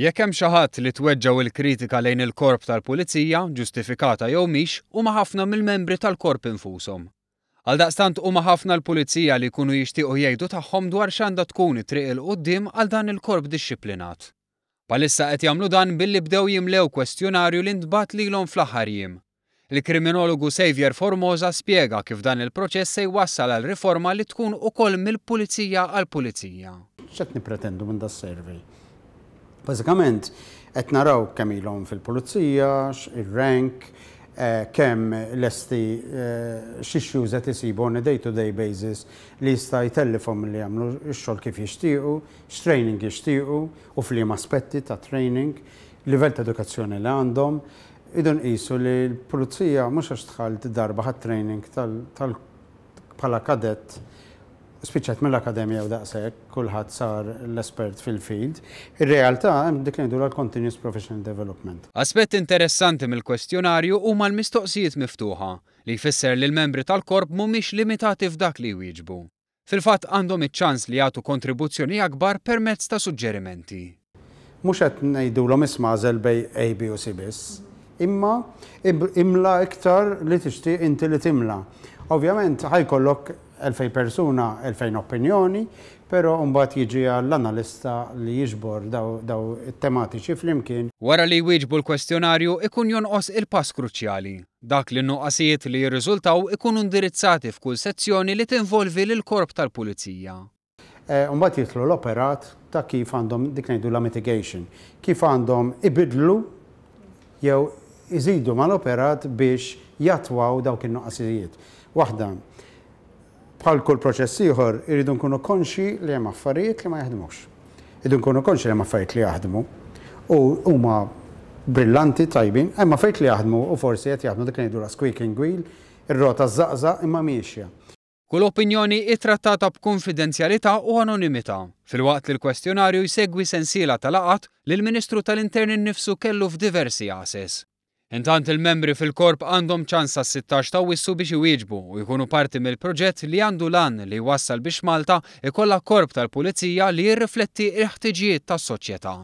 Jekk hemm xi ħadd li tweġġaw il-kritika lejn il-korp tal-Pulizija ġustifikata jew mhix huma ħafna mill-membri tal-korp infushom. Għal daqstant huma ħafna l-pulizija li jkunu jixtiequ jgħidu tagħhom dwar x'għandha tkun it-triq il qudiem għal dan il-korp dixxiplinat. Palissa qed jagħmlu dan billi bdew jimlew kwestjonarju li ntbat lilhom fl-aħħar jiem. Il-kriminologu Xavier Formosa spjega kif dan il-proċess se jwassal għal riforma li tkun ukoll mill-pulizija għal-pulizija. ċet nipretendu minn da servi? Bażikament, qed naraw kemm ilhom fil-pulizija, ir-rank, eh, kemm lesti eh, xixxuż zet jisibu on a day-to-day basis li jista' jtellifhom li jagħmlu x-xogħol kif jixtiequ, x'training jixtiequ u f'liema aspetti ta' training, livell ta' edukazzjoni li għandhom. Idun jisu li l-pulizija mhux għax tħalt darba ħat training tal-pala kadett spiċċat mill-akademija u daqshekk kulħadd sar l-espert fil-field, ir-realtà hemm dik li l-continuous professional development. Aspett interessanti mill-kwestjonarju huma l-mistoqsijiet miftuħa li jfisser li l-membri tal-korp mhumiex limitati f'dak li jwieġbu. Fil-fatt għandhom iċ-ċans li jagħtu kontribuzzjoni akbar permezz ta' suġġerimenti. Mhux qed ngħidulhom isma' bej A, B u C biss, imma imla iktar li tixtieq inti li timla. Ovvjament ħajkollok 2000 persuna, 2000 opinjoni, pero mbagħad jiġi għall-analista li jiġbor daw, it tematiċi flimkien. Wara li jwieġbu l-kwestjonarju ikun jonqos il-pass kruċjali. Dak li nuqqasijiet li jirriżultaw ikun indirizzati f'kull sezzjoni li tinvolvi lil korp tal-pulizija. E, mbagħad jitlu l-operat ta' kif għandhom dik ngħidu la mitigation, kif għandhom ibidlu jew iżidu mal-operat biex jatwaw dawk in-nuqqasijiet. Waħda, bħal kull proċess ieħor irridu nkunu konxi li hemm affarijiet li ma jaħdmux. Irridu nkunu konxi li hemm affarijiet li jaħdmu u huma brillanti tajbin, hemm affarijiet li jaħdmu u forsi qed jaħdmu dik ngħidu squeaking wheel, ir-rota żaqżaq imma miexja. Kull opinjoni ittrattata b'konfidenzjalità u anonimità. Fil-waqt li l-kwestjonarju jsegwi sensiela tal aqat lill l-Ministru tal-Intern innifsu kellu f'diversi għases. Intant il-membri fil-korp għandhom ċansa 16 ta' wissu biex iwieġbu u jkunu parti mill-proġett li għandu lan li wassal biex Malta ikolla korp tal-pulizija li jirrifletti il-ħtiġijiet tas-soċjetà.